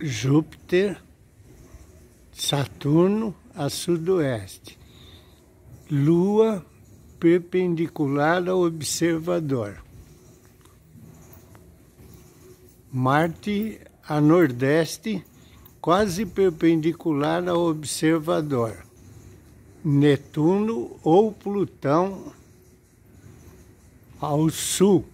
Júpiter, Saturno a sudoeste, Lua perpendicular ao observador, Marte a nordeste, quase perpendicular ao observador, Netuno ou Plutão ao sul.